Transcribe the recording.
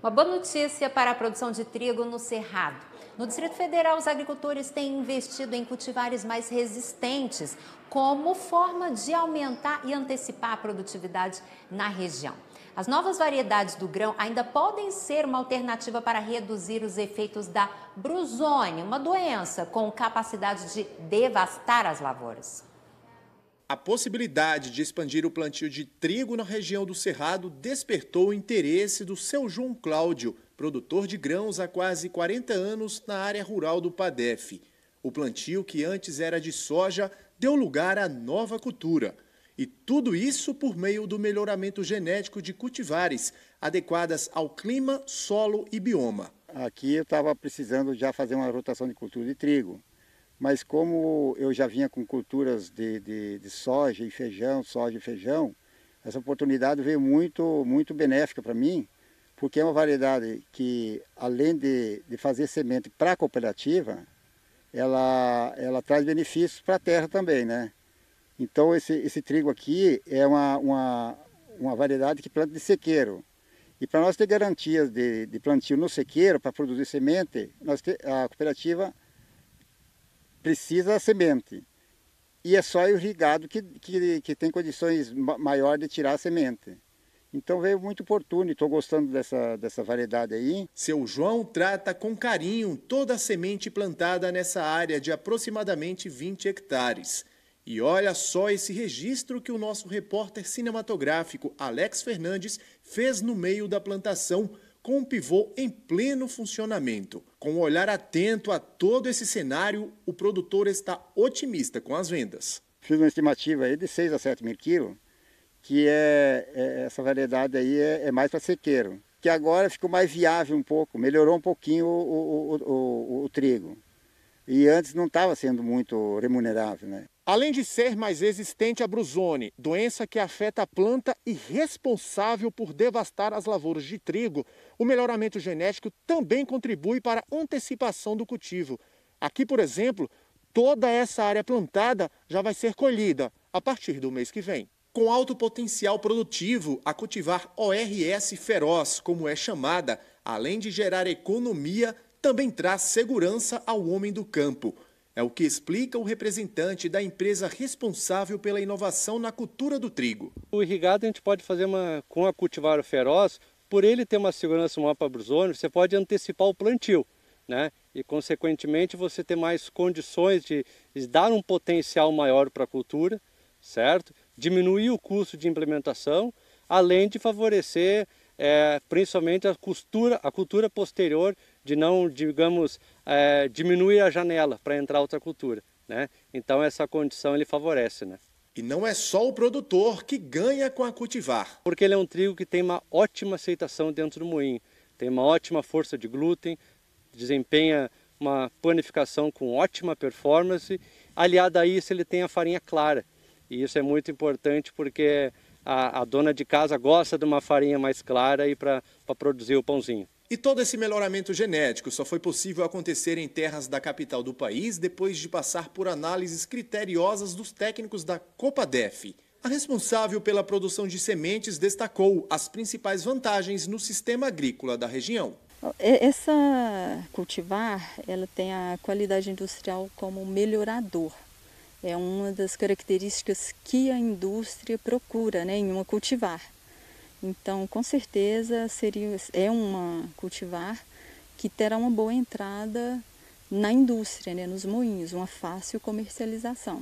Uma boa notícia para a produção de trigo no Cerrado. No Distrito Federal, os agricultores têm investido em cultivares mais resistentes, como forma de aumentar e antecipar a produtividade na região. As novas variedades do grão ainda podem ser uma alternativa para reduzir os efeitos da brusone, uma doença com capacidade de devastar as lavouras. A possibilidade de expandir o plantio de trigo na região do Cerrado despertou o interesse do seu João Cláudio, produtor de grãos há quase 40 anos na área rural do Padef. O plantio, que antes era de soja, deu lugar à nova cultura. E tudo isso por meio do melhoramento genético de cultivares adequadas ao clima, solo e bioma. Aqui eu estava precisando já fazer uma rotação de cultura de trigo. Mas como eu já vinha com culturas de, de, de soja e feijão, soja e feijão, essa oportunidade veio muito, muito benéfica para mim, porque é uma variedade que, além de, de fazer semente para a cooperativa, ela, ela traz benefícios para a terra também, né? Então esse, esse trigo aqui é uma, uma, uma variedade que planta de sequeiro. E para nós ter garantias de, de plantio no sequeiro, para produzir semente, nós a cooperativa precisa da semente. E é só irrigado que, que, que tem condições maior de tirar a semente. Então veio muito oportuno e estou gostando dessa, dessa variedade aí. Seu João trata com carinho toda a semente plantada nessa área de aproximadamente 20 hectares. E olha só esse registro que o nosso repórter cinematográfico Alex Fernandes fez no meio da plantação com o pivô em pleno funcionamento. Com um olhar atento a todo esse cenário, o produtor está otimista com as vendas. Fiz uma estimativa aí de 6 a 7 mil quilos, que é, é, essa variedade aí é, é mais para sequeiro, que agora ficou mais viável um pouco, melhorou um pouquinho o, o, o, o trigo. E antes não estava sendo muito remunerável, né? Além de ser mais resistente à bruzone, doença que afeta a planta e responsável por devastar as lavouras de trigo, o melhoramento genético também contribui para a antecipação do cultivo. Aqui, por exemplo, toda essa área plantada já vai ser colhida a partir do mês que vem. Com alto potencial produtivo, a cultivar ORS feroz, como é chamada, além de gerar economia, também traz segurança ao homem do campo. É o que explica o representante da empresa responsável pela inovação na cultura do trigo. O irrigado a gente pode fazer uma, com a cultivar feroz, por ele ter uma segurança maior para o você pode antecipar o plantio, né? E, consequentemente, você ter mais condições de dar um potencial maior para a cultura, certo? Diminuir o custo de implementação, além de favorecer é, principalmente a, costura, a cultura posterior de não, digamos, é, diminuir a janela para entrar outra cultura. Né? Então essa condição ele favorece. Né? E não é só o produtor que ganha com a cultivar. Porque ele é um trigo que tem uma ótima aceitação dentro do moinho, tem uma ótima força de glúten, desempenha uma panificação com ótima performance. Aliado a isso, ele tem a farinha clara. E isso é muito importante porque a, a dona de casa gosta de uma farinha mais clara para produzir o pãozinho. E todo esse melhoramento genético só foi possível acontecer em terras da capital do país depois de passar por análises criteriosas dos técnicos da Copadef. A responsável pela produção de sementes destacou as principais vantagens no sistema agrícola da região. Essa cultivar, ela tem a qualidade industrial como melhorador. É uma das características que a indústria procura né, em uma cultivar então, com certeza, seria, é uma cultivar que terá uma boa entrada na indústria, né, nos moinhos, uma fácil comercialização.